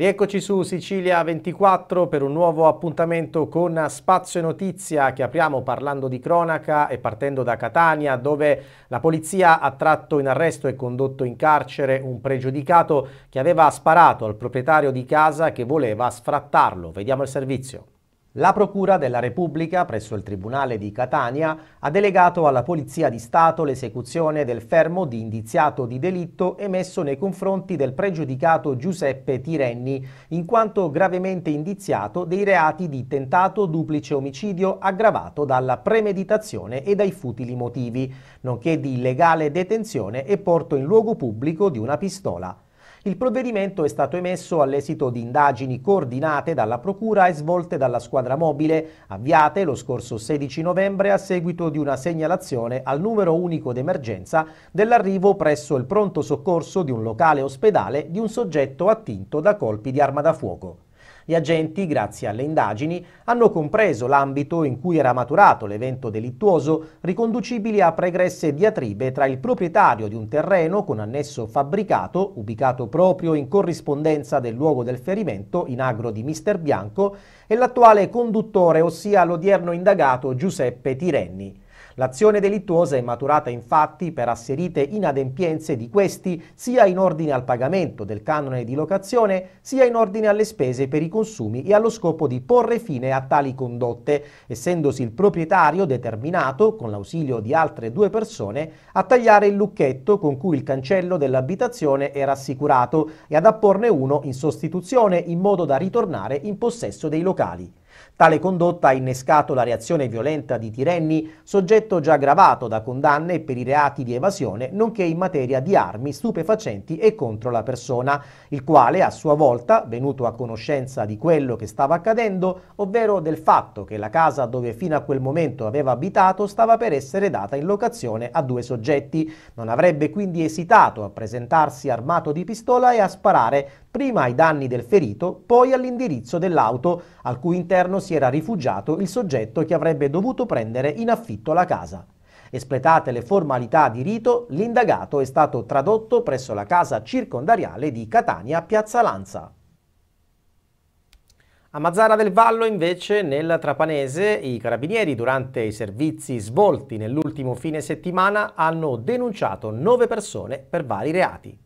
Rieccoci su Sicilia 24 per un nuovo appuntamento con Spazio e Notizia che apriamo parlando di cronaca e partendo da Catania dove la polizia ha tratto in arresto e condotto in carcere un pregiudicato che aveva sparato al proprietario di casa che voleva sfrattarlo. Vediamo il servizio. La Procura della Repubblica presso il Tribunale di Catania ha delegato alla Polizia di Stato l'esecuzione del fermo di indiziato di delitto emesso nei confronti del pregiudicato Giuseppe Tirenni, in quanto gravemente indiziato dei reati di tentato duplice omicidio aggravato dalla premeditazione e dai futili motivi, nonché di illegale detenzione e porto in luogo pubblico di una pistola. Il provvedimento è stato emesso all'esito di indagini coordinate dalla Procura e svolte dalla squadra mobile, avviate lo scorso 16 novembre a seguito di una segnalazione al numero unico d'emergenza dell'arrivo presso il pronto soccorso di un locale ospedale di un soggetto attinto da colpi di arma da fuoco. Gli agenti, grazie alle indagini, hanno compreso l'ambito in cui era maturato l'evento delittuoso, riconducibili a pregresse diatribe tra il proprietario di un terreno con annesso fabbricato, ubicato proprio in corrispondenza del luogo del ferimento in agro di Mister Bianco, e l'attuale conduttore, ossia l'odierno indagato Giuseppe Tirenni. L'azione delittuosa è maturata infatti per asserite inadempienze di questi sia in ordine al pagamento del canone di locazione sia in ordine alle spese per i consumi e allo scopo di porre fine a tali condotte, essendosi il proprietario determinato, con l'ausilio di altre due persone, a tagliare il lucchetto con cui il cancello dell'abitazione era assicurato e ad apporne uno in sostituzione in modo da ritornare in possesso dei locali. Tale condotta ha innescato la reazione violenta di Tirenni, soggetto già gravato da condanne per i reati di evasione, nonché in materia di armi, stupefacenti e contro la persona, il quale a sua volta, venuto a conoscenza di quello che stava accadendo, ovvero del fatto che la casa dove fino a quel momento aveva abitato stava per essere data in locazione a due soggetti, non avrebbe quindi esitato a presentarsi armato di pistola e a sparare prima ai danni del ferito, poi all'indirizzo dell'auto al cui interno si era rifugiato il soggetto che avrebbe dovuto prendere in affitto la casa. Espletate le formalità di rito, l'indagato è stato tradotto presso la casa circondariale di Catania Piazza Lanza. A Mazzara del Vallo invece nel Trapanese i carabinieri durante i servizi svolti nell'ultimo fine settimana hanno denunciato nove persone per vari reati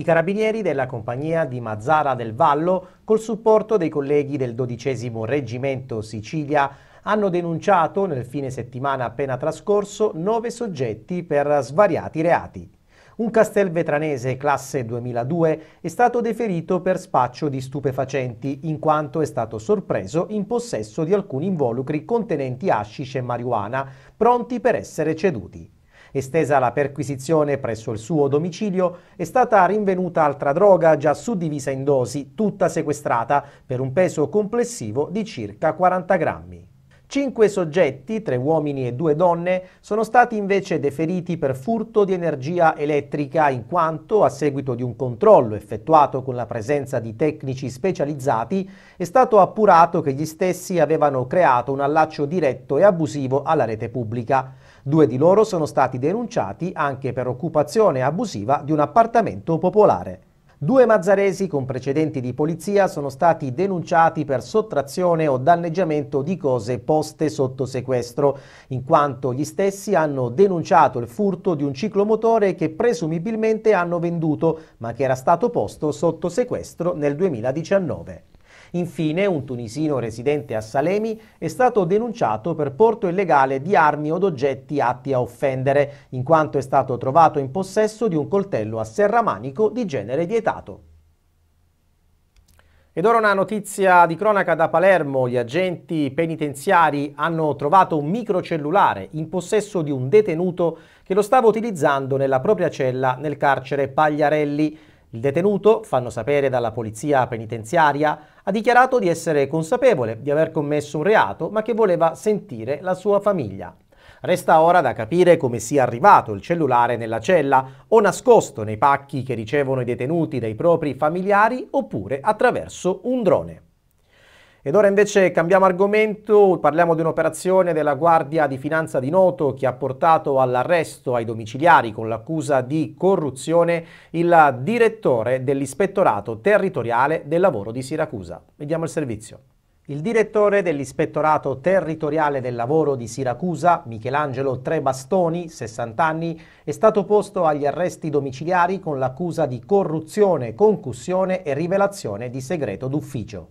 i carabinieri della compagnia di Mazzara del Vallo, col supporto dei colleghi del 12 Reggimento Sicilia, hanno denunciato nel fine settimana appena trascorso nove soggetti per svariati reati. Un castelvetranese classe 2002 è stato deferito per spaccio di stupefacenti in quanto è stato sorpreso in possesso di alcuni involucri contenenti hashish e marijuana pronti per essere ceduti. Estesa la perquisizione presso il suo domicilio, è stata rinvenuta altra droga già suddivisa in dosi, tutta sequestrata, per un peso complessivo di circa 40 grammi. Cinque soggetti, tre uomini e due donne, sono stati invece deferiti per furto di energia elettrica in quanto, a seguito di un controllo effettuato con la presenza di tecnici specializzati, è stato appurato che gli stessi avevano creato un allaccio diretto e abusivo alla rete pubblica. Due di loro sono stati denunciati anche per occupazione abusiva di un appartamento popolare. Due mazzaresi con precedenti di polizia sono stati denunciati per sottrazione o danneggiamento di cose poste sotto sequestro, in quanto gli stessi hanno denunciato il furto di un ciclomotore che presumibilmente hanno venduto, ma che era stato posto sotto sequestro nel 2019. Infine, un tunisino residente a Salemi è stato denunciato per porto illegale di armi o oggetti atti a offendere, in quanto è stato trovato in possesso di un coltello a serramanico di genere vietato. Ed ora una notizia di cronaca da Palermo. Gli agenti penitenziari hanno trovato un microcellulare in possesso di un detenuto che lo stava utilizzando nella propria cella nel carcere Pagliarelli. Il detenuto, fanno sapere dalla polizia penitenziaria, ha dichiarato di essere consapevole di aver commesso un reato ma che voleva sentire la sua famiglia. Resta ora da capire come sia arrivato il cellulare nella cella o nascosto nei pacchi che ricevono i detenuti dai propri familiari oppure attraverso un drone. Ed ora invece cambiamo argomento, parliamo di un'operazione della Guardia di Finanza di Noto che ha portato all'arresto ai domiciliari con l'accusa di corruzione il direttore dell'Ispettorato Territoriale del Lavoro di Siracusa. Vediamo il servizio. Il direttore dell'Ispettorato Territoriale del Lavoro di Siracusa, Michelangelo Trebastoni, 60 anni, è stato posto agli arresti domiciliari con l'accusa di corruzione, concussione e rivelazione di segreto d'ufficio.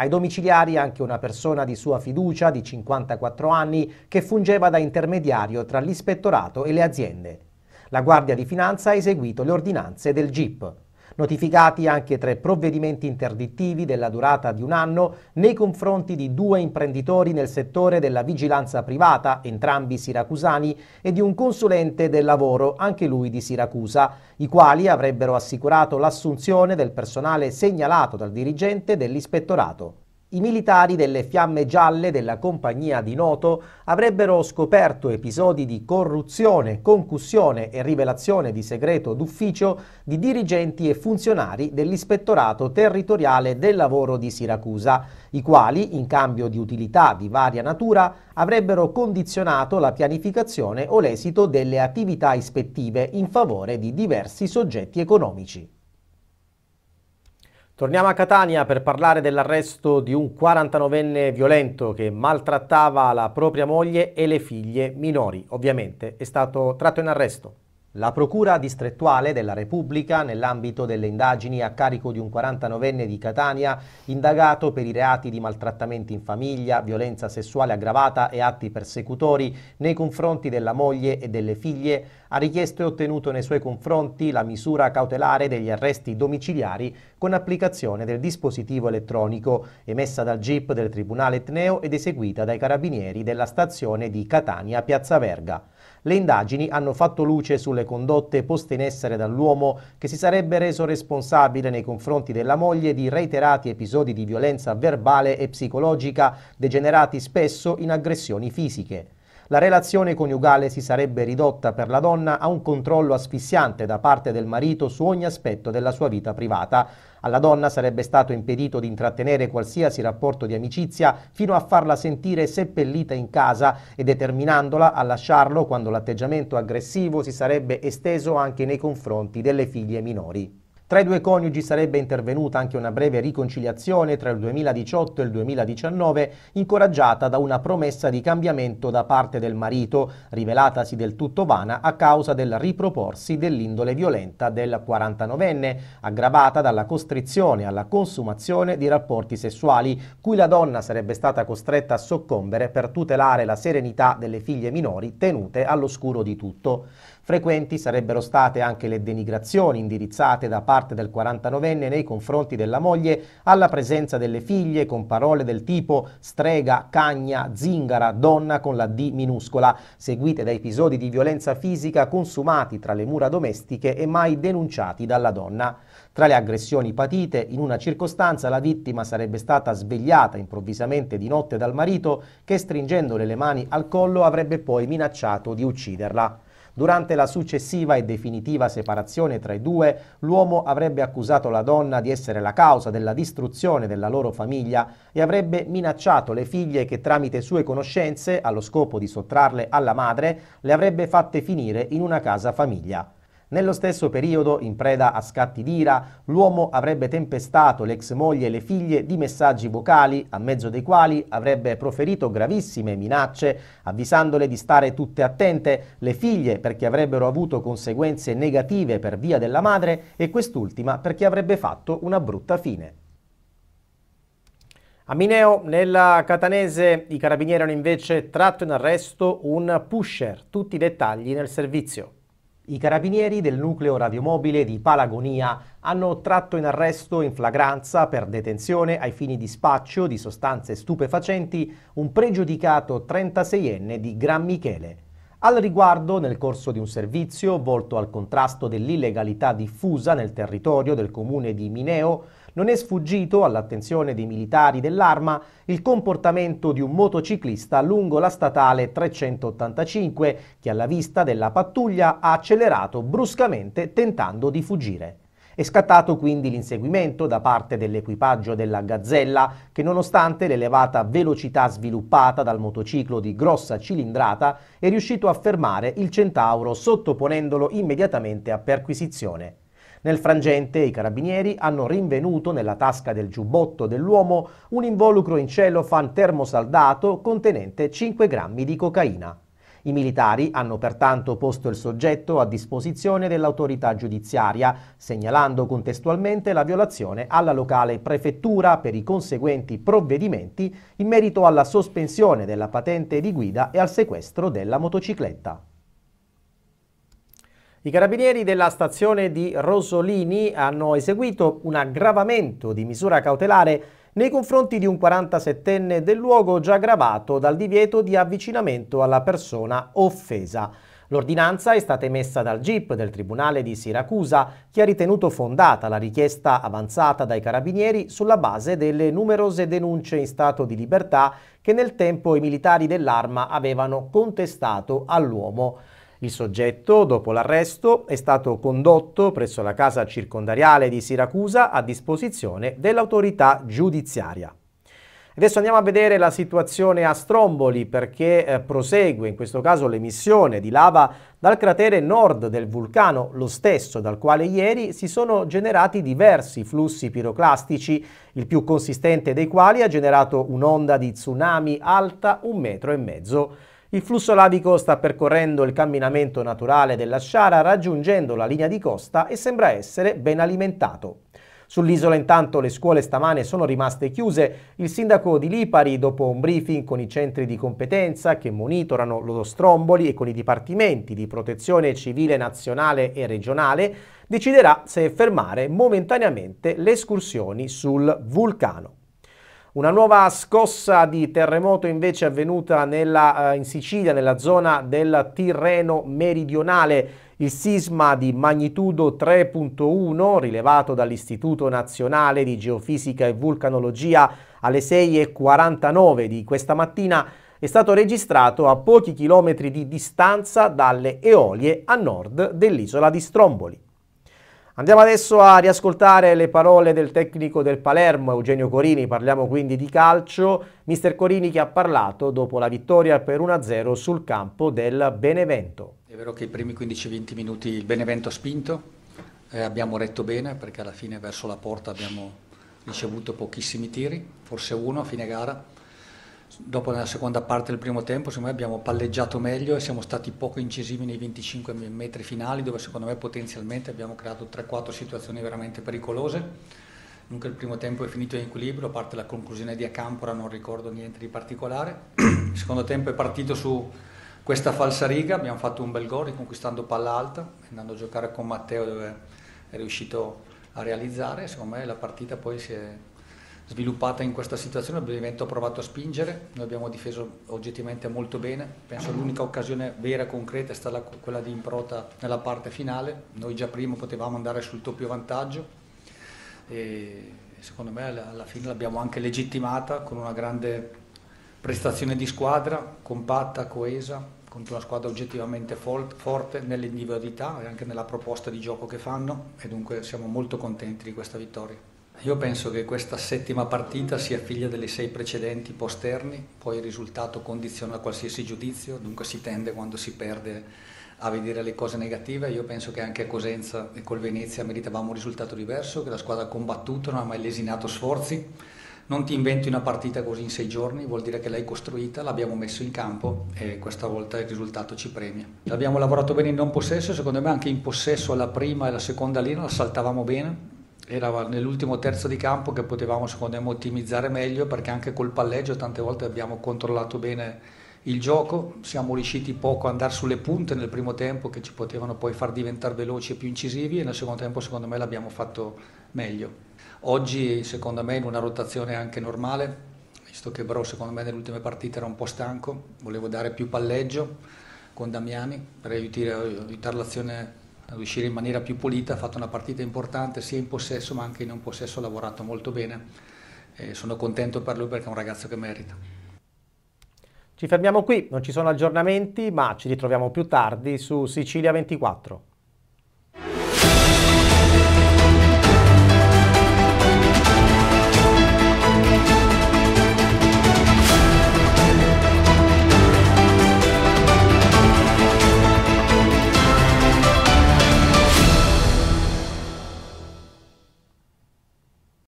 Ai domiciliari anche una persona di sua fiducia di 54 anni che fungeva da intermediario tra l'ispettorato e le aziende. La Guardia di Finanza ha eseguito le ordinanze del GIP notificati anche tre provvedimenti interdittivi della durata di un anno nei confronti di due imprenditori nel settore della vigilanza privata, entrambi siracusani, e di un consulente del lavoro, anche lui di Siracusa, i quali avrebbero assicurato l'assunzione del personale segnalato dal dirigente dell'ispettorato. I militari delle Fiamme Gialle della compagnia di Noto avrebbero scoperto episodi di corruzione, concussione e rivelazione di segreto d'ufficio di dirigenti e funzionari dell'Ispettorato Territoriale del Lavoro di Siracusa, i quali, in cambio di utilità di varia natura, avrebbero condizionato la pianificazione o l'esito delle attività ispettive in favore di diversi soggetti economici. Torniamo a Catania per parlare dell'arresto di un 49enne violento che maltrattava la propria moglie e le figlie minori. Ovviamente è stato tratto in arresto. La Procura distrettuale della Repubblica, nell'ambito delle indagini a carico di un 49enne di Catania, indagato per i reati di maltrattamenti in famiglia, violenza sessuale aggravata e atti persecutori nei confronti della moglie e delle figlie, ha richiesto e ottenuto nei suoi confronti la misura cautelare degli arresti domiciliari con applicazione del dispositivo elettronico, emessa dal GIP del Tribunale Etneo ed eseguita dai carabinieri della stazione di Catania Piazza Verga. Le indagini hanno fatto luce sulle condotte poste in essere dall'uomo che si sarebbe reso responsabile nei confronti della moglie di reiterati episodi di violenza verbale e psicologica degenerati spesso in aggressioni fisiche. La relazione coniugale si sarebbe ridotta per la donna a un controllo asfissiante da parte del marito su ogni aspetto della sua vita privata. Alla donna sarebbe stato impedito di intrattenere qualsiasi rapporto di amicizia fino a farla sentire seppellita in casa e determinandola a lasciarlo quando l'atteggiamento aggressivo si sarebbe esteso anche nei confronti delle figlie minori. Tra i due coniugi sarebbe intervenuta anche una breve riconciliazione tra il 2018 e il 2019, incoraggiata da una promessa di cambiamento da parte del marito, rivelatasi del tutto vana a causa del riproporsi dell'indole violenta del 49enne, aggravata dalla costrizione alla consumazione di rapporti sessuali, cui la donna sarebbe stata costretta a soccombere per tutelare la serenità delle figlie minori tenute all'oscuro di tutto. Frequenti sarebbero state anche le denigrazioni indirizzate da parte del 49enne nei confronti della moglie alla presenza delle figlie con parole del tipo strega, cagna, zingara, donna con la D minuscola, seguite da episodi di violenza fisica consumati tra le mura domestiche e mai denunciati dalla donna. Tra le aggressioni patite, in una circostanza la vittima sarebbe stata svegliata improvvisamente di notte dal marito che stringendole le mani al collo avrebbe poi minacciato di ucciderla. Durante la successiva e definitiva separazione tra i due, l'uomo avrebbe accusato la donna di essere la causa della distruzione della loro famiglia e avrebbe minacciato le figlie che tramite sue conoscenze, allo scopo di sottrarle alla madre, le avrebbe fatte finire in una casa famiglia. Nello stesso periodo, in preda a scatti d'ira, l'uomo avrebbe tempestato l'ex moglie e le figlie di messaggi vocali, a mezzo dei quali avrebbe proferito gravissime minacce, avvisandole di stare tutte attente, le figlie perché avrebbero avuto conseguenze negative per via della madre e quest'ultima perché avrebbe fatto una brutta fine. A Mineo, nella Catanese, i carabinieri hanno invece tratto in arresto un pusher, tutti i dettagli nel servizio. I carabinieri del nucleo radiomobile di Palagonia hanno tratto in arresto in flagranza per detenzione ai fini di spaccio di sostanze stupefacenti un pregiudicato 36enne di Gran Michele. Al riguardo, nel corso di un servizio volto al contrasto dell'illegalità diffusa nel territorio del comune di Mineo, non è sfuggito all'attenzione dei militari dell'arma il comportamento di un motociclista lungo la statale 385 che alla vista della pattuglia ha accelerato bruscamente tentando di fuggire. È scattato quindi l'inseguimento da parte dell'equipaggio della Gazzella che nonostante l'elevata velocità sviluppata dal motociclo di grossa cilindrata è riuscito a fermare il Centauro sottoponendolo immediatamente a perquisizione. Nel frangente i carabinieri hanno rinvenuto nella tasca del giubbotto dell'uomo un involucro in cellofan termosaldato contenente 5 grammi di cocaina. I militari hanno pertanto posto il soggetto a disposizione dell'autorità giudiziaria, segnalando contestualmente la violazione alla locale prefettura per i conseguenti provvedimenti in merito alla sospensione della patente di guida e al sequestro della motocicletta. I carabinieri della stazione di Rosolini hanno eseguito un aggravamento di misura cautelare nei confronti di un 47enne del luogo già aggravato dal divieto di avvicinamento alla persona offesa. L'ordinanza è stata emessa dal GIP del Tribunale di Siracusa, che ha ritenuto fondata la richiesta avanzata dai carabinieri sulla base delle numerose denunce in stato di libertà che nel tempo i militari dell'arma avevano contestato all'uomo. Il soggetto, dopo l'arresto, è stato condotto presso la casa circondariale di Siracusa a disposizione dell'autorità giudiziaria. Adesso andiamo a vedere la situazione a Stromboli perché eh, prosegue in questo caso l'emissione di lava dal cratere nord del vulcano, lo stesso dal quale ieri si sono generati diversi flussi piroclastici, il più consistente dei quali ha generato un'onda di tsunami alta un metro e mezzo. Il flusso lavico sta percorrendo il camminamento naturale della Sciara raggiungendo la linea di costa e sembra essere ben alimentato. Sull'isola intanto le scuole stamane sono rimaste chiuse. Il sindaco di Lipari, dopo un briefing con i centri di competenza che monitorano lo Stromboli e con i dipartimenti di protezione civile nazionale e regionale, deciderà se fermare momentaneamente le escursioni sul vulcano. Una nuova scossa di terremoto invece è avvenuta nella, eh, in Sicilia, nella zona del Tirreno meridionale. Il sisma di magnitudo 3.1, rilevato dall'Istituto Nazionale di Geofisica e Vulcanologia alle 6.49 di questa mattina, è stato registrato a pochi chilometri di distanza dalle Eolie a nord dell'isola di Stromboli. Andiamo adesso a riascoltare le parole del tecnico del Palermo, Eugenio Corini, parliamo quindi di calcio. Mister Corini che ha parlato dopo la vittoria per 1-0 sul campo del Benevento. È vero che i primi 15-20 minuti il Benevento ha spinto, eh, abbiamo retto bene perché alla fine verso la porta abbiamo ricevuto pochissimi tiri, forse uno a fine gara dopo nella seconda parte del primo tempo secondo me abbiamo palleggiato meglio e siamo stati poco incisivi nei 25 metri finali dove secondo me potenzialmente abbiamo creato 3-4 situazioni veramente pericolose. Dunque il primo tempo è finito in equilibrio, a parte la conclusione di Acampora non ricordo niente di particolare. Il secondo tempo è partito su questa falsa riga abbiamo fatto un bel gol riconquistando palla alta, andando a giocare con Matteo dove è riuscito a realizzare, secondo me la partita poi si è sviluppata in questa situazione, l'evento ha provato a spingere, noi abbiamo difeso oggettivamente molto bene, penso l'unica occasione vera e concreta è stata quella di Improta nella parte finale, noi già prima potevamo andare sul doppio vantaggio e secondo me alla fine l'abbiamo anche legittimata con una grande prestazione di squadra, compatta, coesa, contro una squadra oggettivamente forte nell'individualità e anche nella proposta di gioco che fanno e dunque siamo molto contenti di questa vittoria. Io penso che questa settima partita sia figlia delle sei precedenti posterni, poi il risultato condiziona qualsiasi giudizio, dunque si tende quando si perde a vedere le cose negative. Io penso che anche a Cosenza e col Venezia meritavamo un risultato diverso, che la squadra ha combattuto, non ha mai lesinato sforzi. Non ti inventi una partita così in sei giorni, vuol dire che l'hai costruita, l'abbiamo messo in campo e questa volta il risultato ci premia. L'abbiamo lavorato bene in non possesso, secondo me anche in possesso alla prima e alla seconda linea la saltavamo bene, era nell'ultimo terzo di campo che potevamo secondo me ottimizzare meglio perché anche col palleggio tante volte abbiamo controllato bene il gioco, siamo riusciti poco a andare sulle punte nel primo tempo che ci potevano poi far diventare veloci e più incisivi e nel secondo tempo secondo me l'abbiamo fatto meglio. Oggi secondo me in una rotazione anche normale, visto che Bro secondo me nell'ultima partita era un po' stanco, volevo dare più palleggio con Damiani per aiutare, aiutare l'azione riuscire in maniera più pulita, ha fatto una partita importante sia in possesso ma anche in non possesso, ha lavorato molto bene e sono contento per lui perché è un ragazzo che merita. Ci fermiamo qui, non ci sono aggiornamenti ma ci ritroviamo più tardi su Sicilia 24.